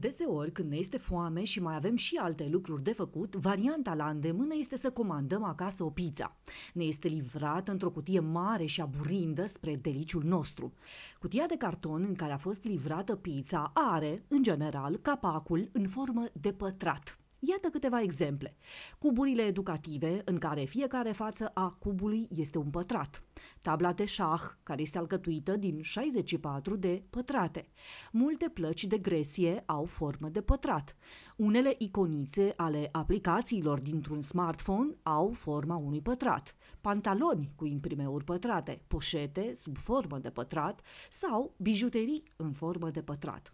Deseori, când ne este foame și mai avem și alte lucruri de făcut, varianta la îndemână este să comandăm acasă o pizza. Ne este livrată într-o cutie mare și aburindă spre deliciul nostru. Cutia de carton în care a fost livrată pizza are, în general, capacul în formă de pătrat. Iată câteva exemple. Cuburile educative, în care fiecare față a cubului este un pătrat. Tabla de șah, care este alcătuită din 64 de pătrate. Multe plăci de gresie au formă de pătrat. Unele iconițe ale aplicațiilor dintr-un smartphone au forma unui pătrat. Pantaloni cu imprimeuri pătrate, poșete sub formă de pătrat sau bijuterii în formă de pătrat.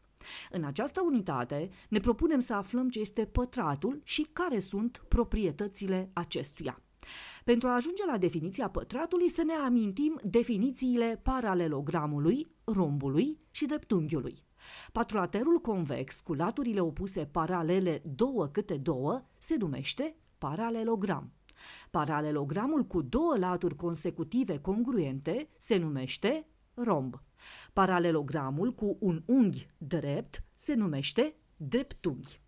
În această unitate ne propunem să aflăm ce este pătratul și care sunt proprietățile acestuia. Pentru a ajunge la definiția pătratului să ne amintim definițiile paralelogramului, rombului și dreptunghiului. Patrulaterul convex cu laturile opuse paralele două câte două se numește paralelogram. Paralelogramul cu două laturi consecutive congruente se numește romb. Paralelogramul cu un unghi drept se numește dreptunghi.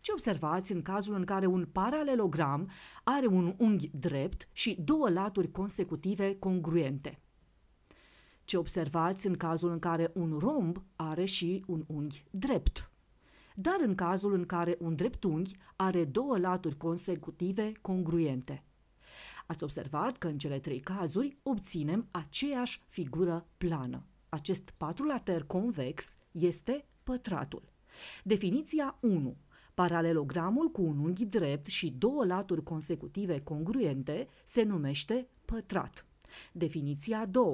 Ce observați în cazul în care un paralelogram are un unghi drept și două laturi consecutive congruente? Ce observați în cazul în care un romb are și un unghi drept? Dar în cazul în care un dreptunghi are două laturi consecutive congruente – Ați observat că în cele trei cazuri obținem aceeași figură plană. Acest patrulater convex este pătratul. Definiția 1. Paralelogramul cu un unghi drept și două laturi consecutive congruente se numește pătrat. Definiția 2.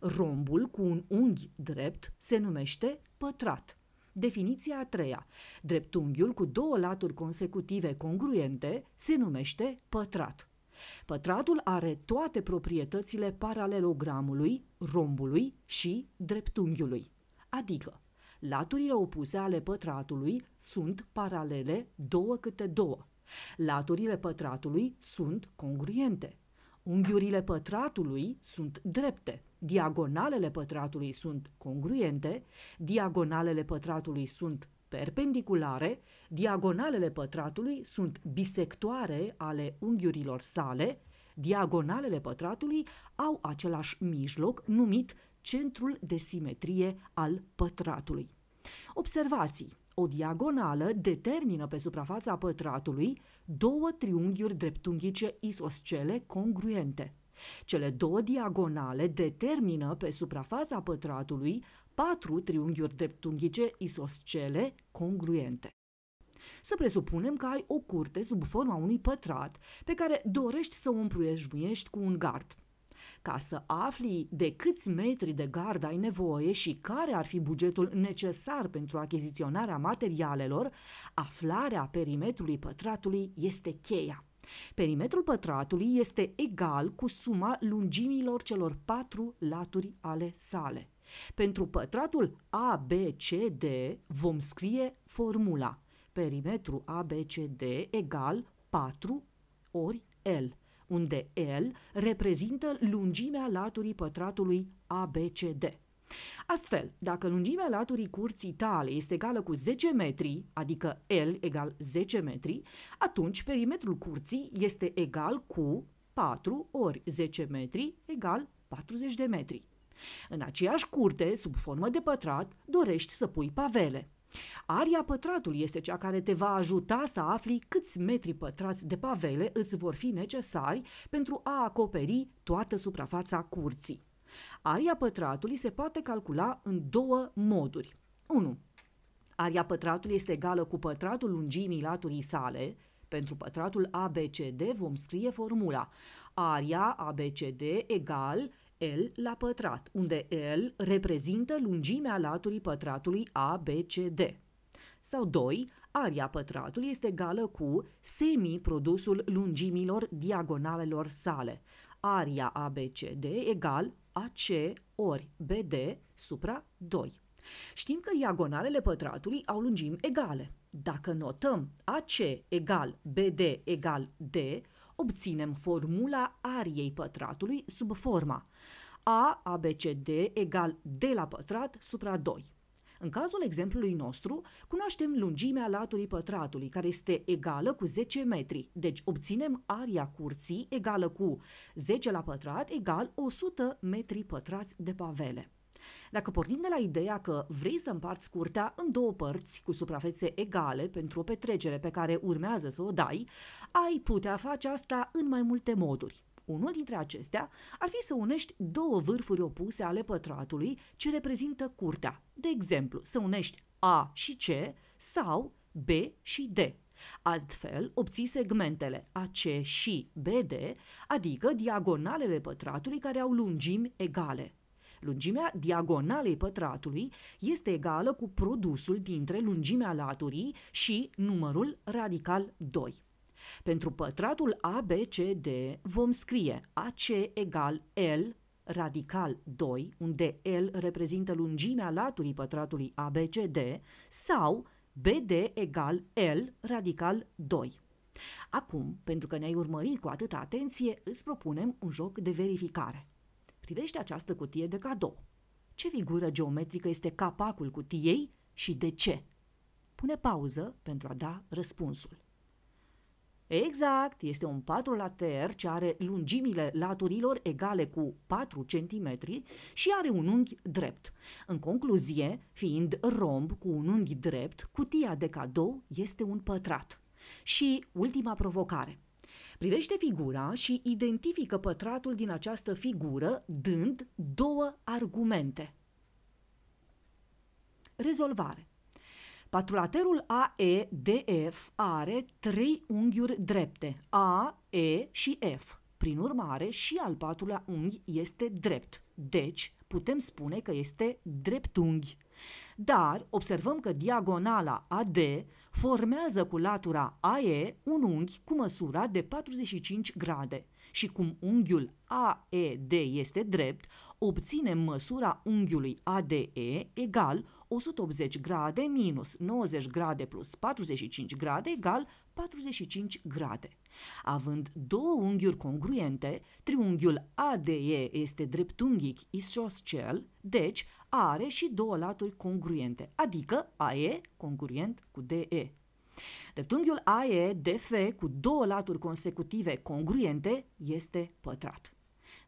Rombul cu un unghi drept se numește pătrat. Definiția a treia. Dreptunghiul cu două laturi consecutive congruente se numește pătrat. Pătratul are toate proprietățile paralelogramului, rombului și dreptunghiului, adică laturile opuse ale pătratului sunt paralele două câte două. Laturile pătratului sunt congruente. Unghiurile pătratului sunt drepte, diagonalele pătratului sunt congruente, diagonalele pătratului sunt perpendiculare, diagonalele pătratului sunt bisectoare ale unghiurilor sale, diagonalele pătratului au același mijloc numit centrul de simetrie al pătratului. Observații. O diagonală determină pe suprafața pătratului două triunghiuri dreptunghice isoscele congruente. Cele două diagonale determină pe suprafața pătratului patru triunghiuri dreptunghice isoscele congruente. Să presupunem că ai o curte sub forma unui pătrat pe care dorești să o împrejmuiești cu un gard. Ca să afli de câți metri de gard ai nevoie și care ar fi bugetul necesar pentru achiziționarea materialelor, aflarea perimetrului pătratului este cheia. Perimetrul pătratului este egal cu suma lungimilor celor patru laturi ale sale. Pentru pătratul ABCD vom scrie formula perimetru ABCD egal 4 ori L, unde L reprezintă lungimea laturii pătratului ABCD. Astfel, dacă lungimea laturii curții tale este egală cu 10 metri, adică L egal 10 metri, atunci perimetrul curții este egal cu 4 ori 10 metri egal 40 de metri. În aceeași curte, sub formă de pătrat, dorești să pui pavele. Aria pătratului este cea care te va ajuta să afli câți metri pătrați de pavele îți vor fi necesari pentru a acoperi toată suprafața curții. Aria pătratului se poate calcula în două moduri. 1. Aria pătratului este egală cu pătratul lungimii laturii sale. Pentru pătratul ABCD vom scrie formula aria ABCD egal L la pătrat, unde L reprezintă lungimea laturii pătratului ABCD. Sau 2. Aria pătratului este egală cu semiprodusul lungimilor diagonalelor sale. Aria ABCD egal AC ori BD supra 2. Știm că diagonalele pătratului au lungimi egale. Dacă notăm AC egal BD egal D, obținem formula ariei pătratului sub forma A ABCD egal D la pătrat supra 2. În cazul exemplului nostru, cunoaștem lungimea laturii pătratului, care este egală cu 10 metri. Deci obținem aria curții egală cu 10 la pătrat egal 100 metri pătrați de pavele. Dacă pornim de la ideea că vrei să împarți curtea în două părți cu suprafețe egale pentru o petrecere pe care urmează să o dai, ai putea face asta în mai multe moduri. Unul dintre acestea ar fi să unești două vârfuri opuse ale pătratului ce reprezintă curtea. De exemplu, să unești A și C sau B și D. Astfel, obții segmentele AC și BD, adică diagonalele pătratului care au lungimi egale. Lungimea diagonalei pătratului este egală cu produsul dintre lungimea laturii și numărul radical 2. Pentru pătratul ABCD vom scrie AC egal L radical 2, unde L reprezintă lungimea laturii pătratului ABCD, sau BD egal L radical 2. Acum, pentru că ne-ai urmărit cu atâta atenție, îți propunem un joc de verificare. Privește această cutie de cadou. Ce figură geometrică este capacul cutiei și de ce? Pune pauză pentru a da răspunsul. Exact, este un patrulater later ce are lungimile laturilor egale cu 4 cm și are un unghi drept. În concluzie, fiind romb cu un unghi drept, cutia de cadou este un pătrat. Și ultima provocare. Privește figura și identifică pătratul din această figură dând două argumente. Rezolvare. Patrulaterul AEDF are trei unghiuri drepte, A, E și F. Prin urmare, și al patrulea unghi este drept, deci putem spune că este dreptunghi. Dar observăm că diagonala AD formează cu latura AE un unghi cu măsura de 45 grade și cum unghiul AED este drept, obținem măsura unghiului ADE egal 180 grade minus 90 grade plus 45 grade egal 45 grade. Având două unghiuri congruente, triunghiul ADE este dreptunghic isoscel, deci are și două laturi congruente, adică AE congruent cu DE. Dreptunghiul AE DF cu două laturi consecutive congruente este pătrat.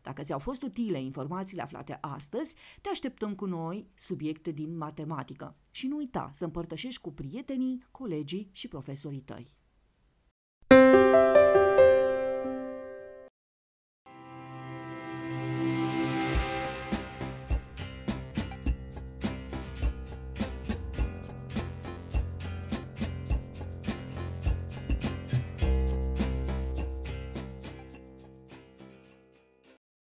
Dacă ți-au fost utile informațiile aflate astăzi, te așteptăm cu noi subiecte din matematică și nu uita să împărtășești cu prietenii, colegii și profesorii tăi.